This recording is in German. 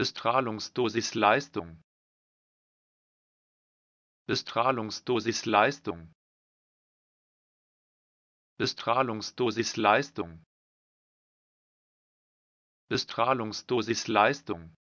Bestrahlungsdosis Leistung Bestrahlungsdosis Leistung Bestrahlungsdosis Leistung Bestrahlungsdosis Leistung